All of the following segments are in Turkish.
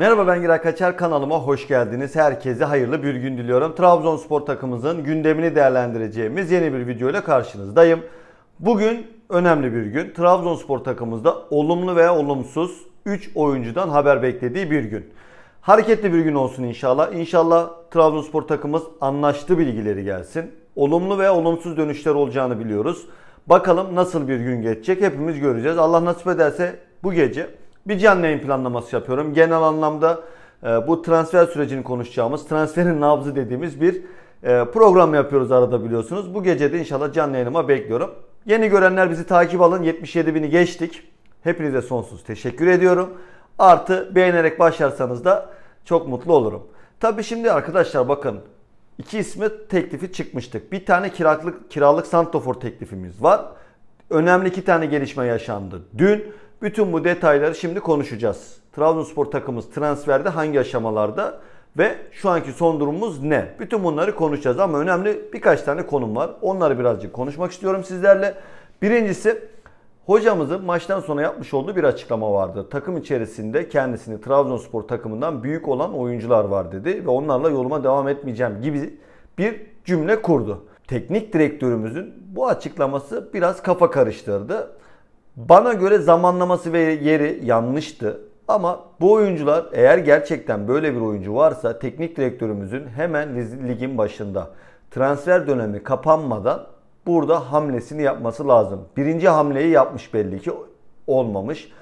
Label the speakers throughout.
Speaker 1: Merhaba ben Gira Kaçar kanalıma hoş geldiniz. Herkese hayırlı bir gün diliyorum. Trabzonspor takımımızın gündemini değerlendireceğimiz yeni bir video ile karşınızdayım. Bugün önemli bir gün. Trabzonspor takımımızda olumlu veya olumsuz 3 oyuncudan haber beklediği bir gün. Hareketli bir gün olsun inşallah. İnşallah Trabzonspor takımımız anlaştı bilgileri gelsin. Olumlu veya olumsuz dönüşler olacağını biliyoruz. Bakalım nasıl bir gün geçecek hepimiz göreceğiz. Allah nasip ederse bu gece bir canlı yayın planlaması yapıyorum. Genel anlamda e, bu transfer sürecini konuşacağımız, transferin nabzı dediğimiz bir e, program yapıyoruz arada biliyorsunuz. Bu gece de inşallah canlı yayınıma bekliyorum. Yeni görenler bizi takip alın. 77 bini geçtik. Hepinize sonsuz teşekkür ediyorum. Artı beğenerek başlarsanız da çok mutlu olurum. Tabi şimdi arkadaşlar bakın iki ismi teklifi çıkmıştık. Bir tane kiralık kiralık Santofor teklifimiz var. Önemli iki tane gelişme yaşandı. Dün bütün bu detayları şimdi konuşacağız. Trabzonspor takımımız transferde hangi aşamalarda ve şu anki son durumumuz ne? Bütün bunları konuşacağız ama önemli birkaç tane konum var. Onları birazcık konuşmak istiyorum sizlerle. Birincisi hocamızın maçtan sonra yapmış olduğu bir açıklama vardı. Takım içerisinde kendisini Trabzonspor takımından büyük olan oyuncular var dedi ve onlarla yoluma devam etmeyeceğim gibi bir cümle kurdu. Teknik direktörümüzün bu açıklaması biraz kafa karıştırdı. Bana göre zamanlaması ve yeri yanlıştı. Ama bu oyuncular eğer gerçekten böyle bir oyuncu varsa teknik direktörümüzün hemen ligin başında transfer dönemi kapanmadan burada hamlesini yapması lazım. Birinci hamleyi yapmış belli ki olmamış.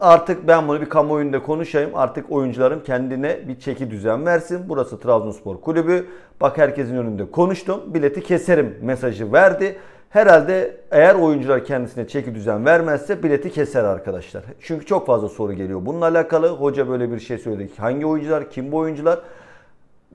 Speaker 1: Artık ben bunu bir kamuoyunda konuşayım. Artık oyuncularım kendine bir çeki düzen versin. Burası Trabzonspor Kulübü. Bak herkesin önünde konuştum. Bileti keserim mesajı verdi. Herhalde eğer oyuncular kendisine çeki düzen vermezse bileti keser arkadaşlar. Çünkü çok fazla soru geliyor. Bununla alakalı hoca böyle bir şey söyledi. Hangi oyuncular, kim bu oyuncular?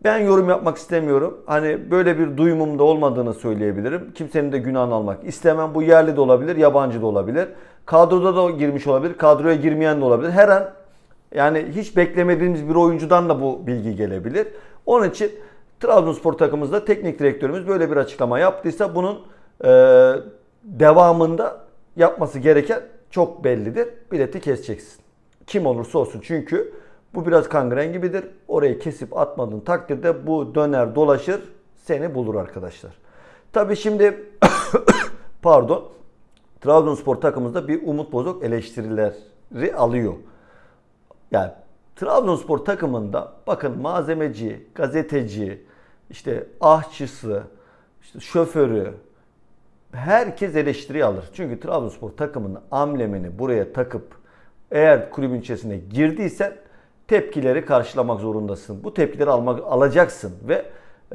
Speaker 1: Ben yorum yapmak istemiyorum. Hani böyle bir duyumum da olmadığını söyleyebilirim. Kimsenin de günahını almak istemem. Bu yerli de olabilir, yabancı da olabilir. Kadroda da girmiş olabilir, kadroya girmeyen de olabilir. Her an yani hiç beklemediğimiz bir oyuncudan da bu bilgi gelebilir. Onun için Trabzonspor takımımızda teknik direktörümüz böyle bir açıklama yaptıysa bunun ee, devamında yapması gereken çok bellidir. Bileti keseceksin. Kim olursa olsun. Çünkü bu biraz kangren gibidir. Orayı kesip atmadığın takdirde bu döner dolaşır seni bulur arkadaşlar. Tabi şimdi pardon Trabzonspor takımımızda bir Umut bozuk eleştirileri alıyor. Yani Trabzonspor takımında bakın malzemeci, gazeteci, işte ahçısı, işte şoförü, herkes eleştiri alır. Çünkü Trabzonspor takımının amblemini buraya takıp eğer kulübün içerisine girdiysen tepkileri karşılamak zorundasın. Bu tepkileri almak alacaksın ve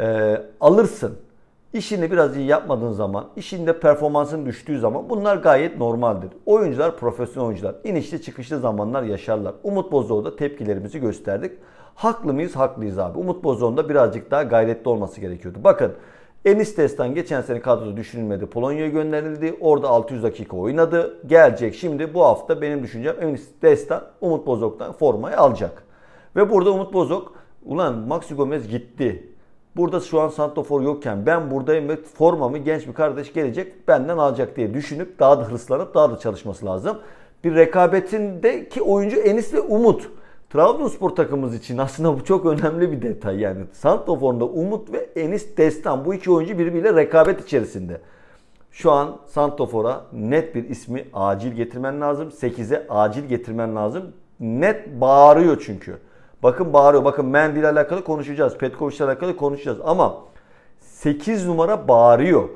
Speaker 1: e, alırsın. İşini biraz iyi yapmadığın zaman, işinde performansın düştüğü zaman bunlar gayet normaldir. Oyuncular profesyonel oyuncular. İnişli çıkışlı zamanlar yaşarlar. Umut Bozoğlu'da tepkilerimizi gösterdik. Haklı mıyız? Haklıyız abi. Umut da birazcık daha gayretli olması gerekiyordu. Bakın Enistes'ten geçen sene kadrosu düşünülmedi. Polonya'ya gönderildi. Orada 600 dakika oynadı. Gelecek şimdi bu hafta benim düşüncem Enistes'ten Umut Bozok'tan formayı alacak. Ve burada Umut Bozok ulan Maxi Gomez gitti. Burada şu an Santofor yokken ben buradayım ve formamı genç bir kardeş gelecek benden alacak diye düşünüp daha da hırslanıp daha da çalışması lazım. Bir rekabetindeki oyuncu Enis ve Umut. Trabzonspor takımımız için aslında bu çok önemli bir detay. Yani Santofor'da Umut ve Enis Destan bu iki oyuncu birbiriyle rekabet içerisinde. Şu an Santofor'a net bir ismi acil getirmen lazım. 8'e acil getirmen lazım. Net bağırıyor çünkü. Bakın bağırıyor. Bakın Mendy ile alakalı konuşacağız. Petkovic ile alakalı konuşacağız. Ama 8 numara bağırıyor.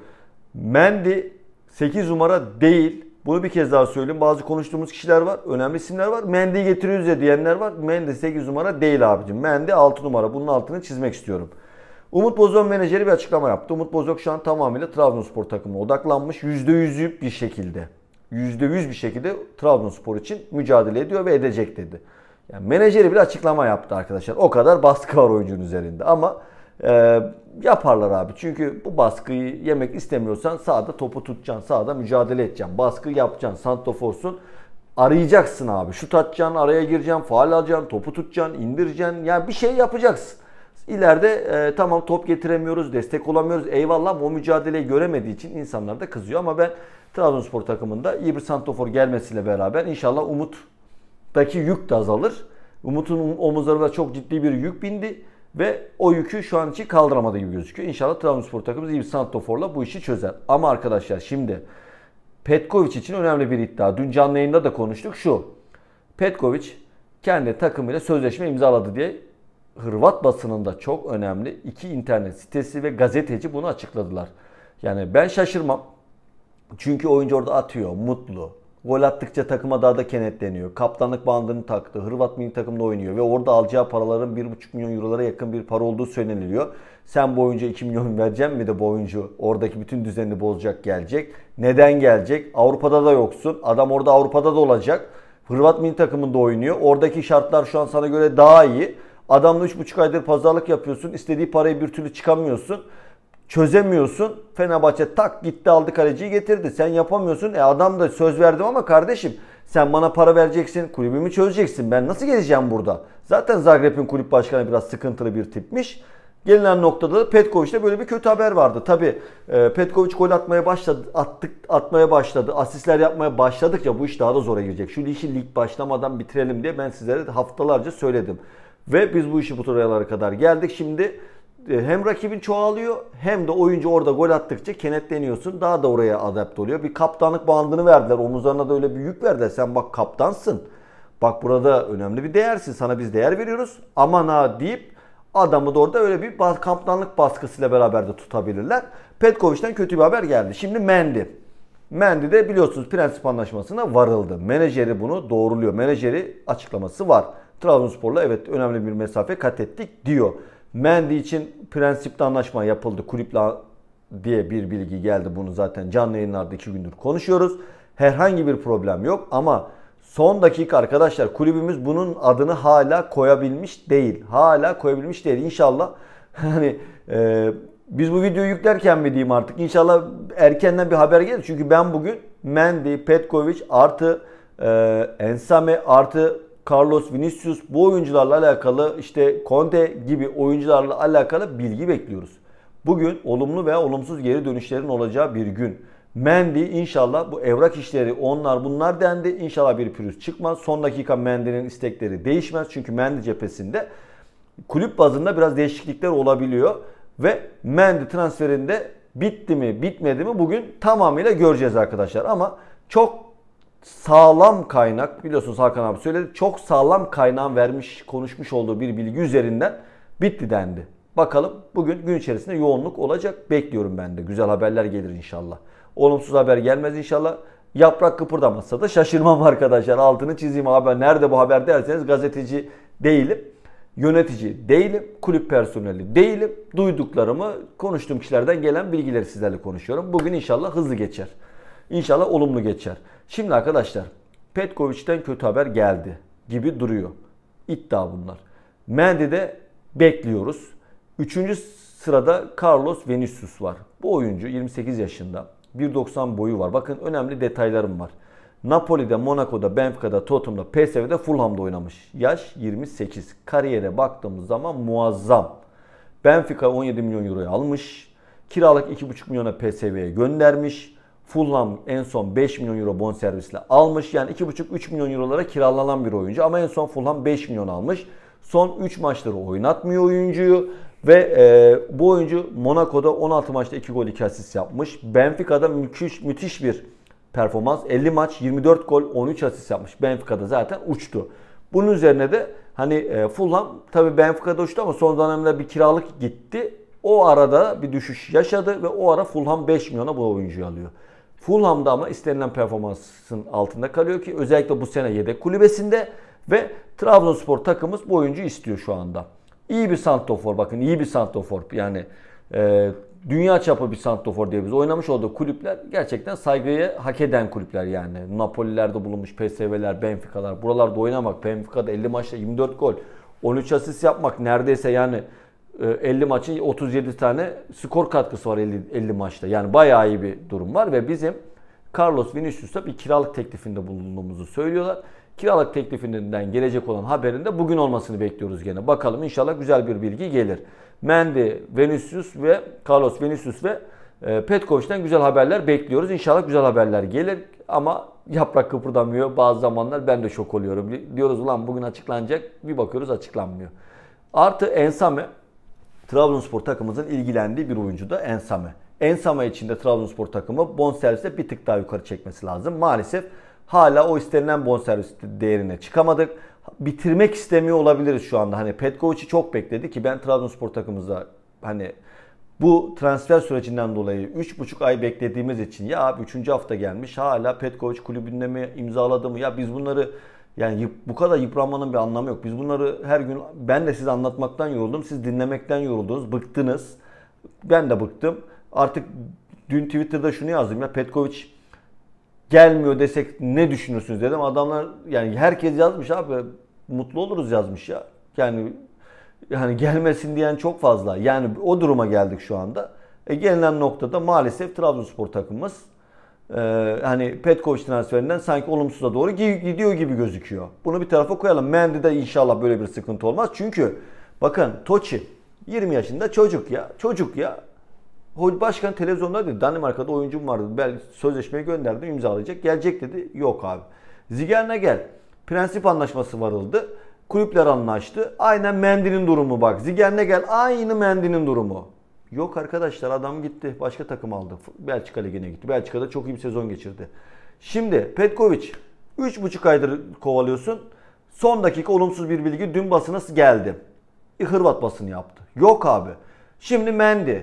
Speaker 1: Mendy 8 numara değil. Bunu bir kez daha söyleyeyim. Bazı konuştuğumuz kişiler var. Önemli isimler var. Mendi getiriyoruz ya diyenler var. Mendi 8 numara değil abicim. Mendi 6 numara. Bunun altını çizmek istiyorum. Umut Bozok menajeri bir açıklama yaptı. Umut Bozok şu an tamamıyla Trabzonspor takımına odaklanmış. %100'lük bir şekilde. %100 bir şekilde Trabzonspor için mücadele ediyor ve edecek dedi. Yani menajeri bir açıklama yaptı arkadaşlar. O kadar baskı var oyuncunun üzerinde. Ama ee, yaparlar abi. Çünkü bu baskıyı yemek istemiyorsan sağda topu tutacaksın. Sağda mücadele edeceksin. Baskı yapacaksın. Santoforsun. Arayacaksın abi. Şut atacaksın. Araya gireceksin. Faal alacaksın. Topu tutacaksın. indireceksin. Yani bir şey yapacaksın. İleride e, tamam top getiremiyoruz, destek olamıyoruz. Eyvallah ama o mücadeleyi göremediği için insanlar da kızıyor. Ama ben Trabzonspor takımında iyi bir santofor gelmesiyle beraber inşallah Umut'taki yük de azalır. Umut'un omuzlarına çok ciddi bir yük bindi. Ve o yükü şu an için kaldıramadı gibi gözüküyor. İnşallah Trabzonspor takımımız iyi bir santoforla bu işi çözer. Ama arkadaşlar şimdi Petkovic için önemli bir iddia. Dün canlı yayında da konuştuk şu. Petkovic kendi takımıyla sözleşme imzaladı diye Hırvat basınında çok önemli iki internet sitesi ve gazeteci bunu açıkladılar. Yani ben şaşırmam. Çünkü oyuncu orada atıyor, mutlu. Gol attıkça takıma daha da kenetleniyor. Kaptanlık bandını taktı. Hırvat milli takımda oynuyor ve orada alacağı paraların 1,5 milyon eurolara yakın bir para olduğu söyleniliyor. Sen bu oyuncu 2 milyon vereceğim mi de bu oyuncu oradaki bütün düzenini bozacak gelecek. Neden gelecek? Avrupa'da da yoksun. Adam orada Avrupa'da da olacak. Hırvat milli takımında oynuyor. Oradaki şartlar şu an sana göre daha iyi. Adamla 3,5 aydır pazarlık yapıyorsun. İstediği parayı bir türlü çıkamıyorsun çözemiyorsun. Fenerbahçe tak gitti aldı kaleciyi getirdi. Sen yapamıyorsun. E adam da söz verdim ama kardeşim sen bana para vereceksin, kulübümü çözeceksin. Ben nasıl geleceğim burada? Zaten Zagreb'in kulüp başkanı biraz sıkıntılı bir tipmiş. Gelinen noktada da Petkovic'te böyle bir kötü haber vardı. Tabi e, Petkovic gol atmaya başladı, attık, atmaya başladı, asistler yapmaya başladıkça bu iş daha da zora girecek. Şu işi lig başlamadan bitirelim diye ben sizlere haftalarca söyledim. Ve biz bu işi bu kadar geldik. Şimdi e, hem rakibin çoğalıyor hem de oyuncu orada gol attıkça kenetleniyorsun. Daha da oraya adapte oluyor. Bir kaptanlık bandını verdiler. Omuzlarına da öyle bir yük verdiler. Sen bak kaptansın. Bak burada önemli bir değersin. Sana biz değer veriyoruz. Aman ha deyip adamı da orada öyle bir kaptanlık baskısıyla beraber de tutabilirler. Petkovic'den kötü bir haber geldi. Şimdi Mendy. Mendy de biliyorsunuz prensip anlaşmasına varıldı. Menajeri bunu doğruluyor. Menajeri açıklaması var. Trabzonspor'la evet önemli bir mesafe kat ettik diyor. Mendy için prensipte anlaşma yapıldı. Kulüple diye bir bilgi geldi. Bunu zaten canlı yayınlarda iki gündür konuşuyoruz. Herhangi bir problem yok ama son dakika arkadaşlar kulübümüz bunun adını hala koyabilmiş değil. Hala koyabilmiş değil. İnşallah hani e, biz bu videoyu yüklerken mi diyeyim artık. İnşallah erkenden bir haber gelir. Çünkü ben bugün Mendy, Petkovic artı e, Ensame artı Carlos Vinicius bu oyuncularla alakalı işte Conte gibi oyuncularla alakalı bilgi bekliyoruz. Bugün olumlu veya olumsuz geri dönüşlerin olacağı bir gün. Mendy inşallah bu evrak işleri onlar bunlar dendi. İnşallah bir pürüz çıkmaz. Son dakika Mendy'nin istekleri değişmez. Çünkü Mendy cephesinde kulüp bazında biraz değişiklikler olabiliyor. Ve Mendy transferinde bitti mi bitmedi mi bugün tamamıyla göreceğiz arkadaşlar. Ama çok sağlam kaynak biliyorsunuz Hakan abi söyledi çok sağlam kaynağın vermiş konuşmuş olduğu bir bilgi üzerinden bitti dendi. Bakalım bugün gün içerisinde yoğunluk olacak bekliyorum ben de güzel haberler gelir inşallah. Olumsuz haber gelmez inşallah. Yaprak kıpırdamazsa da şaşırmam arkadaşlar altını çizeyim haber nerede bu haber derseniz gazeteci değilim. Yönetici değilim, kulüp personeli değilim. Duyduklarımı konuştuğum kişilerden gelen bilgileri sizlerle konuşuyorum. Bugün inşallah hızlı geçer. İnşallah olumlu geçer. Şimdi arkadaşlar Petkoviç'ten kötü haber geldi gibi duruyor. İddia bunlar. Mendy de bekliyoruz. Üçüncü sırada Carlos Vinicius var. Bu oyuncu 28 yaşında. 1.90 boyu var. Bakın önemli detaylarım var. Napoli'de, Monaco'da, Benfica'da, Tottenham'da, PSV'de, Fulham'da oynamış. Yaş 28. Kariyere baktığımız zaman muazzam. Benfica 17 milyon euroya almış. Kiralık 2,5 milyona PSV'ye göndermiş. Fulham en son 5 milyon euro bonservisle almış. Yani 2,5-3 milyon eurolara kiralanan bir oyuncu ama en son Fulham 5 milyon almış. Son 3 maçları oynatmıyor oyuncuyu ve e, bu oyuncu Monaco'da 16 maçta 2 gol 2 asist yapmış. Benfica'da müthiş, müthiş bir performans. 50 maç 24 gol 13 asist yapmış. Benfica'da zaten uçtu. Bunun üzerine de hani e, Fulham tabii Benfica'da uçtu ama son dönemde bir kiralık gitti. O arada bir düşüş yaşadı ve o ara Fulham 5 milyona bu oyuncuyu alıyor. Fulham'da ama istenilen performansın altında kalıyor ki özellikle bu sene yedek kulübesinde ve Trabzonspor takımımız bu oyuncu istiyor şu anda. İyi bir santofor bakın iyi bir santofor yani e, dünya çapı bir santofor diye biz oynamış olduğu kulüpler gerçekten saygıyı hak eden kulüpler yani. Napoli'lerde bulunmuş PSV'ler, Benfica'lar buralarda oynamak, Benfica'da 50 maçta 24 gol, 13 asist yapmak neredeyse yani 50 ee, maçın 37 tane skor katkısı var 50, 50 maçta. Yani bayağı iyi bir durum var ve bizim Carlos Vinicius'a bir kiralık teklifinde bulunduğumuzu söylüyorlar. Kiralık teklifinden gelecek olan haberin de bugün olmasını bekliyoruz gene. Bakalım inşallah güzel bir bilgi gelir. Mendy, Vinicius ve Carlos Vinicius ve e, Petkovic'den güzel haberler bekliyoruz. İnşallah güzel haberler gelir ama yaprak kıpırdamıyor. Bazı zamanlar ben de şok oluyorum. Diyoruz ulan bugün açıklanacak. Bir bakıyoruz açıklanmıyor. Artı Ensame Trabzonspor takımımızın ilgilendiği bir oyuncu da Ensame. Ensame için de Trabzonspor takımı bonservise bir tık daha yukarı çekmesi lazım. Maalesef hala o istenilen bonservis değerine çıkamadık. Bitirmek istemiyor olabiliriz şu anda. Hani Petkovic'i çok bekledi ki ben Trabzonspor takımımıza hani bu transfer sürecinden dolayı 3,5 ay beklediğimiz için ya abi 3. hafta gelmiş hala Petkovic kulübünde mi imzaladı mı ya biz bunları yani bu kadar yıpranmanın bir anlamı yok. Biz bunları her gün ben de size anlatmaktan yoruldum. Siz dinlemekten yoruldunuz, bıktınız. Ben de bıktım. Artık dün Twitter'da şunu yazdım ya Petkovic gelmiyor desek ne düşünürsünüz dedim. Adamlar yani herkes yazmış abi mutlu oluruz yazmış ya. Yani yani gelmesin diyen çok fazla. Yani o duruma geldik şu anda. E gelinen noktada maalesef Trabzonspor takımımız ee, hani Petkovic transferinden sanki olumsuza doğru gidiyor gibi gözüküyor. Bunu bir tarafa koyalım. Mendy'de inşallah böyle bir sıkıntı olmaz. Çünkü bakın Toçi 20 yaşında çocuk ya. Çocuk ya. Başkan televizyonda dedi Danimarka'da oyuncum vardı. Ben sözleşmeyi gönderdim imzalayacak. Gelecek dedi. Yok abi. Zigerne gel. Prensip anlaşması varıldı. Kulüpler anlaştı. Aynen Mendy'nin durumu bak. Zigerne gel. Aynı Mendy'nin durumu. Yok arkadaşlar adam gitti başka takım aldı. Belçika Ligi'ne gitti. Belçika'da çok iyi bir sezon geçirdi. Şimdi Petkovic 3,5 aydır kovalıyorsun. Son dakika olumsuz bir bilgi dün basına geldi. E, Hırvat basını yaptı. Yok abi. Şimdi Mendy.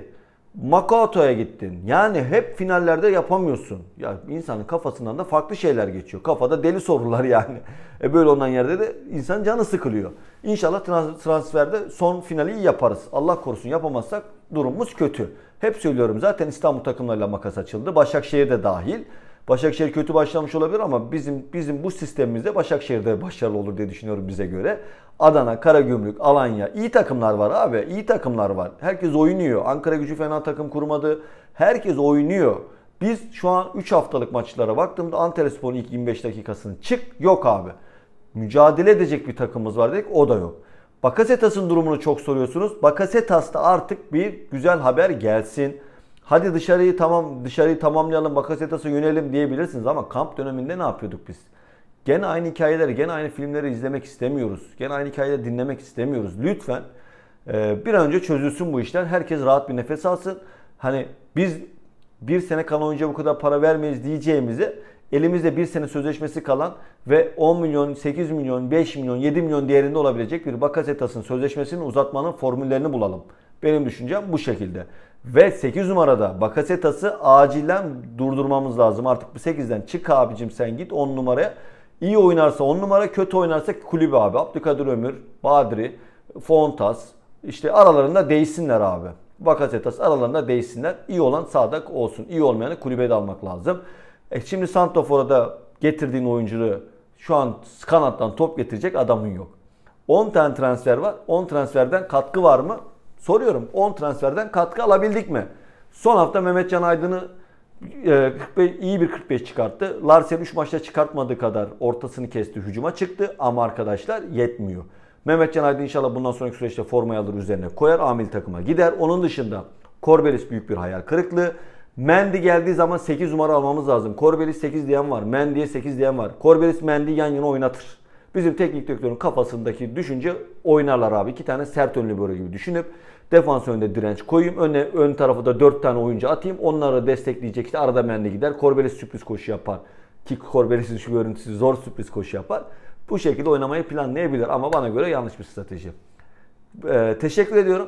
Speaker 1: Makoto'ya gittin. Yani hep finallerde yapamıyorsun. Ya insanın kafasından da farklı şeyler geçiyor. Kafada deli sorular yani. E böyle olan yerde de insan canı sıkılıyor. İnşallah trans- transferde son finali iyi yaparız. Allah korusun yapamazsak durumumuz kötü. Hep söylüyorum zaten İstanbul takımlarıyla makas açıldı. Başakşehir de dahil. Başakşehir kötü başlamış olabilir ama bizim bizim bu sistemimizde Başakşehir'de başarılı olur diye düşünüyorum bize göre. Adana, Karagümrük, Alanya iyi takımlar var abi. iyi takımlar var. Herkes oynuyor. Ankara Gücü fena takım kurmadı. Herkes oynuyor. Biz şu an 3 haftalık maçlara baktığımda Antalya Spor'un ilk 25 dakikasını çık yok abi. Mücadele edecek bir takımımız var dedik o da yok. Bakasetas'ın durumunu çok soruyorsunuz. Bakasetas'ta artık bir güzel haber gelsin. Hadi dışarıyı tamam dışarıyı tamamlayalım Bakasetas'a yönelim diyebilirsiniz ama kamp döneminde ne yapıyorduk biz? Gene aynı hikayeleri, gene aynı filmleri izlemek istemiyoruz. Gene aynı hikayeleri dinlemek istemiyoruz. Lütfen e, bir an önce çözülsün bu işler. Herkes rahat bir nefes alsın. Hani biz bir sene kalan önce bu kadar para vermeyiz diyeceğimizi elimizde bir sene sözleşmesi kalan ve 10 milyon, 8 milyon, 5 milyon, 7 milyon değerinde olabilecek bir Bakasetas'ın sözleşmesinin uzatmanın formüllerini bulalım. Benim düşüncem bu şekilde. Ve 8 numarada Bakasetas'ı acilen durdurmamız lazım. Artık bu 8'den çık abicim sen git 10 numaraya. İyi oynarsa 10 numara, kötü oynarsa kulübü abi. Abdülkadir Ömür, Badri, Fontas işte aralarında değişsinler abi. Bakasetas aralarında değişsinler. İyi olan sadak olsun. İyi olmayanı kulübe de almak lazım. E şimdi Santofor'a da getirdiğin oyuncuyu şu an kanattan top getirecek adamın yok. 10 tane transfer var. 10 transferden katkı var mı? Soruyorum 10 transferden katkı alabildik mi? Son hafta Mehmet Can Aydın'ı 45, e, iyi bir 45 çıkarttı. Larsen 3 maçta çıkartmadığı kadar ortasını kesti, hücuma çıktı ama arkadaşlar yetmiyor. Mehmet Can Aydın inşallah bundan sonraki süreçte formayı alır üzerine koyar, amil takıma gider. Onun dışında Korbelis büyük bir hayal kırıklığı. Mendy geldiği zaman 8 numara almamız lazım. Korbelis 8 diyen var, Mendy'ye 8 diyen var. Korbelis Mendy yan yana oynatır. Bizim teknik direktörün kafasındaki düşünce oynarlar abi. iki tane sert önlü böyle gibi düşünüp defans önünde direnç koyayım. Öne, ön tarafı da 4 tane oyuncu atayım. Onları destekleyecek işte arada mende gider. Korbelis sürpriz koşu yapar. Ki Korbelis'in şu görüntüsü zor sürpriz koşu yapar. Bu şekilde oynamayı planlayabilir ama bana göre yanlış bir strateji. Ee, teşekkür ediyorum.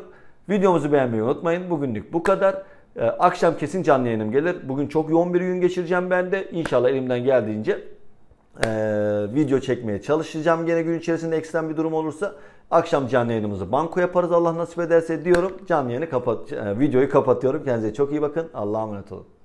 Speaker 1: Videomuzu beğenmeyi unutmayın. Bugünlük bu kadar. Ee, akşam kesin canlı yayınım gelir. Bugün çok yoğun bir gün geçireceğim ben de. İnşallah elimden geldiğince e, video çekmeye çalışacağım. Gene gün içerisinde ekstrem bir durum olursa akşam canlı yayınımızı banko yaparız Allah nasip ederse diyorum. Canlı yayını kapat, e, videoyu kapatıyorum. Kendinize çok iyi bakın. Allah'a emanet olun.